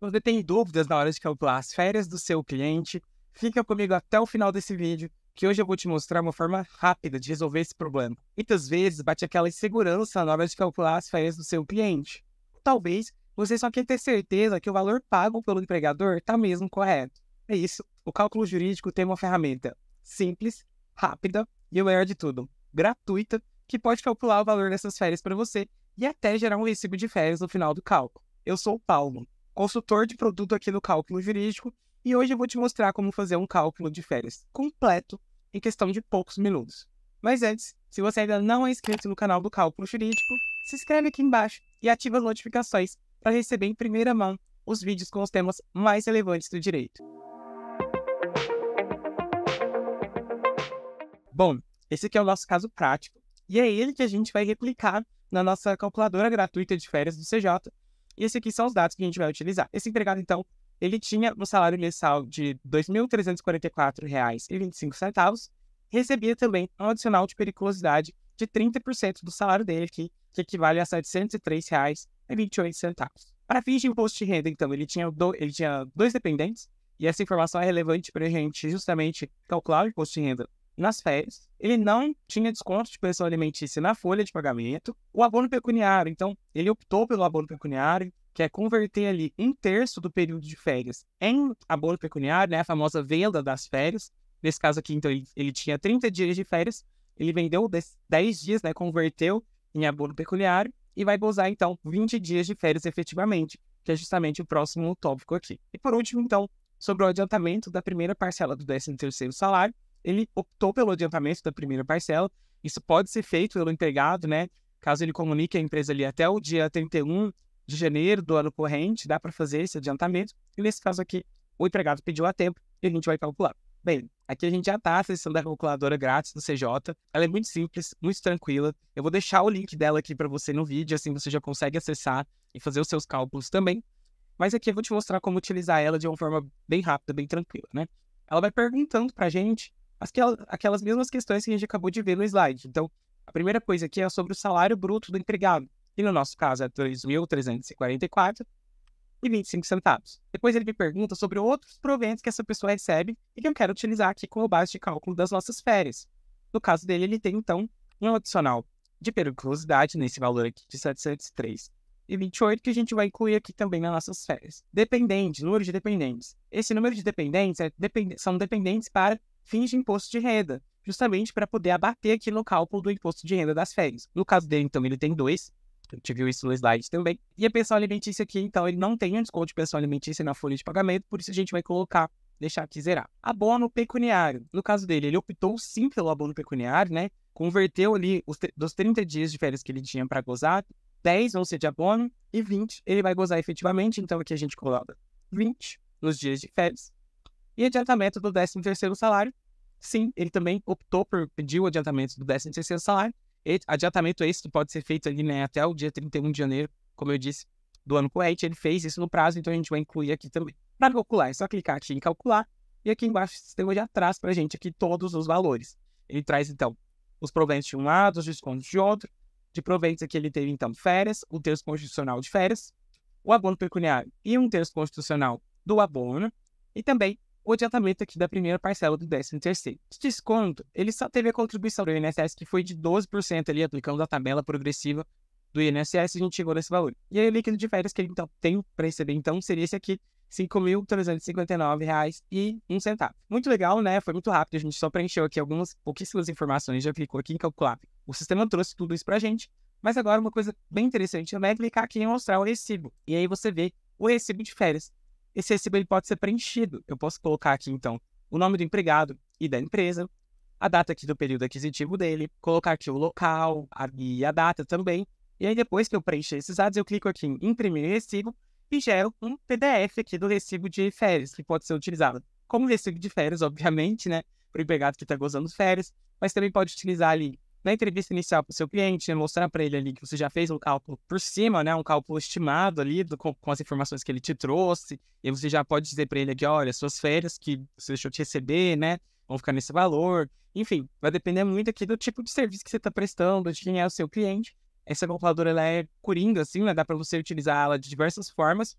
você tem dúvidas na hora de calcular as férias do seu cliente, fica comigo até o final desse vídeo, que hoje eu vou te mostrar uma forma rápida de resolver esse problema. Muitas vezes bate aquela insegurança na hora de calcular as férias do seu cliente. Talvez você só quer ter certeza que o valor pago pelo empregador está mesmo correto. É isso, o cálculo jurídico tem uma ferramenta simples, rápida e o melhor de tudo, gratuita, que pode calcular o valor dessas férias para você e até gerar um recibo de férias no final do cálculo. Eu sou o Paulo consultor de produto aqui no cálculo jurídico, e hoje eu vou te mostrar como fazer um cálculo de férias completo em questão de poucos minutos. Mas antes, se você ainda não é inscrito no canal do Cálculo Jurídico, se inscreve aqui embaixo e ativa as notificações para receber em primeira mão os vídeos com os temas mais relevantes do direito. Bom, esse aqui é o nosso caso prático, e é ele que a gente vai replicar na nossa calculadora gratuita de férias do CJ, e esses aqui são os dados que a gente vai utilizar. Esse empregado, então, ele tinha um salário mensal de R$ 2.344,25, recebia também um adicional de periculosidade de 30% do salário dele aqui, que equivale a R$ 703,28. Para fins de imposto de renda, então, ele tinha, do, ele tinha dois dependentes, e essa informação é relevante para a gente justamente calcular o imposto de renda nas férias, ele não tinha desconto de pensão alimentícia na folha de pagamento, o abono pecuniário. Então, ele optou pelo abono pecuniário, que é converter ali um terço do período de férias em abono pecuniário, né, a famosa venda das férias. Nesse caso aqui, então, ele, ele tinha 30 dias de férias, ele vendeu 10 dias, né, converteu em abono pecuniário e vai gozar, então, 20 dias de férias efetivamente, que é justamente o próximo tópico aqui. E por último, então, sobre o adiantamento da primeira parcela do 13º salário, ele optou pelo adiantamento da primeira parcela. Isso pode ser feito pelo empregado, né? Caso ele comunique à empresa ali até o dia 31 de janeiro do ano corrente, dá para fazer esse adiantamento. E nesse caso aqui, o empregado pediu a tempo e a gente vai calcular. Bem, aqui a gente já está acessando a calculadora grátis do CJ. Ela é muito simples, muito tranquila. Eu vou deixar o link dela aqui para você no vídeo, assim você já consegue acessar e fazer os seus cálculos também. Mas aqui eu vou te mostrar como utilizar ela de uma forma bem rápida, bem tranquila, né? Ela vai perguntando para a gente aquelas, mesmas questões que a gente acabou de ver no slide. Então, a primeira coisa aqui é sobre o salário bruto do empregado, que no nosso caso é 2.344 e 25 centavos. Depois ele me pergunta sobre outros proventos que essa pessoa recebe e que eu quero utilizar aqui como base de cálculo das nossas férias. No caso dele, ele tem então um adicional de periculosidade nesse valor aqui de 703 e 28 que a gente vai incluir aqui também nas nossas férias. Dependente, número de dependentes. Esse número de dependentes é depend... são dependentes para fins de imposto de renda, justamente para poder abater aqui no cálculo do imposto de renda das férias. No caso dele, então, ele tem dois, a gente viu isso no slide também. E a pensão alimentícia aqui, então, ele não tem um desconto de pensão alimentícia na folha de pagamento, por isso a gente vai colocar, deixar aqui zerar. Abono pecuniário. No caso dele, ele optou sim pelo abono pecuniário, né? Converteu ali os, dos 30 dias de férias que ele tinha para gozar, 10 vão ser de abono e 20 ele vai gozar efetivamente. Então aqui a gente coloca 20 nos dias de férias e adiantamento do 13º salário. Sim, ele também optou por pedir o adiantamento do 13º salário. E adiantamento esse que pode ser feito ali né, até o dia 31 de janeiro, como eu disse, do ano corrente. Ele fez isso no prazo, então a gente vai incluir aqui também. Para calcular, é só clicar aqui em calcular. E aqui embaixo o sistema já traz para a gente aqui todos os valores. Ele traz, então, os proventos de um lado, os descontos de outro. De proventos aqui ele teve, então, férias, o terço constitucional de férias, o abono pecuniário e um terço constitucional do abono. E também o adiantamento aqui da primeira parcela do 13 terceiro. Esse desconto, ele só teve a contribuição do INSS, que foi de 12% ali, aplicando a tabela progressiva do INSS, a gente chegou nesse valor. E aí o líquido de férias que ele então tem para receber, então, seria esse aqui, R$ 5.359,01. Muito legal, né? Foi muito rápido, a gente só preencheu aqui algumas pouquíssimas informações, já clicou aqui em calcular. O sistema trouxe tudo isso para a gente, mas agora uma coisa bem interessante também é clicar aqui em mostrar o recibo. E aí você vê o recibo de férias. Esse recibo ele pode ser preenchido. Eu posso colocar aqui, então, o nome do empregado e da empresa, a data aqui do período aquisitivo dele, colocar aqui o local a, e a data também. E aí, depois que eu preencher esses dados, eu clico aqui em imprimir recibo e gero um PDF aqui do recibo de férias, que pode ser utilizado como recibo de férias, obviamente, né? Para o empregado que está gozando de férias, mas também pode utilizar ali na entrevista inicial para o seu cliente, mostrar para ele ali que você já fez um cálculo por cima, né, um cálculo estimado ali do, com, com, as informações que ele te trouxe, e você já pode dizer para ele aqui, olha, suas férias que você deixou de receber, né, vão ficar nesse valor. Enfim, vai depender muito aqui do tipo de serviço que você está prestando, de quem é o seu cliente. Essa calculadora ela é coringa, assim, né, dá para você utilizar ela de diversas formas,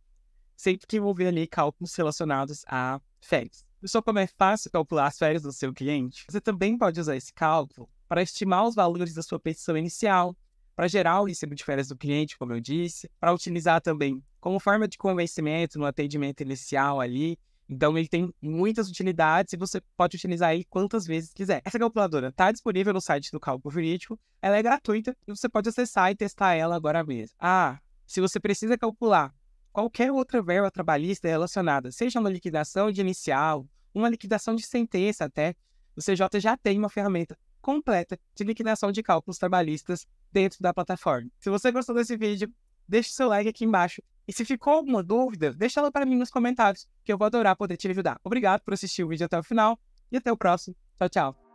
sempre que envolver ali cálculos relacionados a férias. E só como é fácil calcular as férias do seu cliente, você também pode usar esse cálculo para estimar os valores da sua petição inicial, para gerar o recibo de férias do cliente, como eu disse, para utilizar também como forma de convencimento no atendimento inicial ali. Então, ele tem muitas utilidades e você pode utilizar aí quantas vezes quiser. Essa calculadora está disponível no site do Cálculo Jurídico, ela é gratuita e você pode acessar e testar ela agora mesmo. Ah, se você precisa calcular qualquer outra verba trabalhista relacionada, seja uma liquidação de inicial, uma liquidação de sentença até, o CJ já tem uma ferramenta completa de liquidação de cálculos trabalhistas dentro da plataforma. Se você gostou desse vídeo, deixe seu like aqui embaixo. E se ficou alguma dúvida, deixa ela para mim nos comentários, que eu vou adorar poder te ajudar. Obrigado por assistir o vídeo até o final e até o próximo. Tchau, tchau.